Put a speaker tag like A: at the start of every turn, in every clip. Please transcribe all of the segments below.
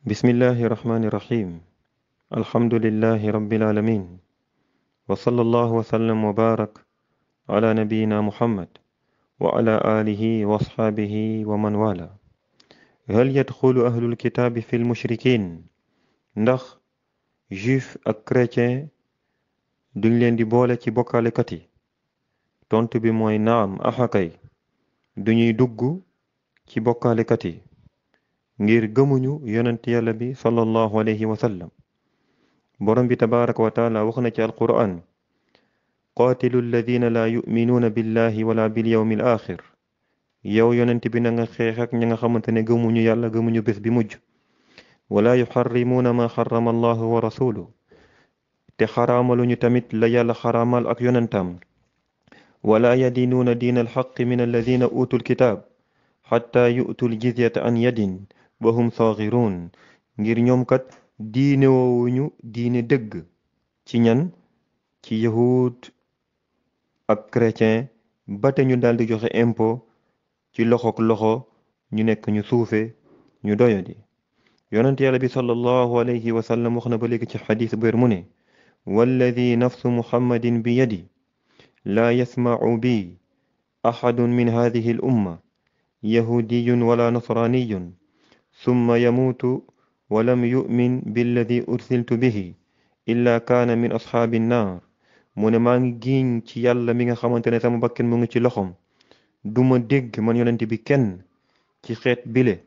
A: بسم الله الرحمن الرحيم الحمد لله رب العالمين وصلى الله وسلم وبارك على نبينا محمد وعلى آله وصحابه ومن والاه هل يدخل أهل الكتاب في المشركين نخ جيف ak chrétien duñ leen di boole ci bokkaalekat yi tontu bi mooy naam axakay كي بوكا لكتي ngir gëmuñu yonent yàlla bi sallallahu alayhi wa sallam borom bi tabaarak wa taala waxna ci alquran qatilul ladina la yu'minuna billahi wala bil yawmil akhir yow yonent bi na nga xex ak ña nga xamante gëmuñu yàlla gëmuñu bés bi mujj wala yuharrimuna ma harrama allah wa rasuluhu te xaraamaluñu tamit la yàlla xaraamal ak yonentam ولا يدينون دين الحق من الذين أوتوا الكتاب حتى يؤتوا الجزية عن يدٍ وهم صاغرون غير نيوم كات دين وونو دين دغ تي نان تي يهود اك كريتيان باتا نيو دال دي جوخي امبو تي لوخوك لوخو ني نيك ني سوفي ني دويو دي يونت يالا بي صلى الله عليه وسلم وخنا بليك تي حديث بير موني والذي نفس محمد بيدي لا يسمع بي احد من هذه الامه يهودي ولا نصراني ثم يموت ولم يؤمن بالذي أرسلت به إلا كان من أصحاب النار من مان جين تي يلا مين خمان تنا سام بكن مون تي لخم دوما ديغ من يوننتي بي تي خيت بيلي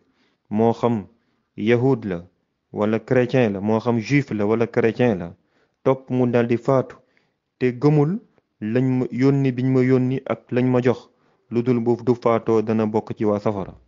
A: مو خم يهود لا ولا كريتيان لا مو خم جيف لا ولا كريتيان لا توب مون دال دي فاتو تي غمول لاني يوني بن ما يوني اك لن ما لدول بوف دو فاتو دانا بوك تي وا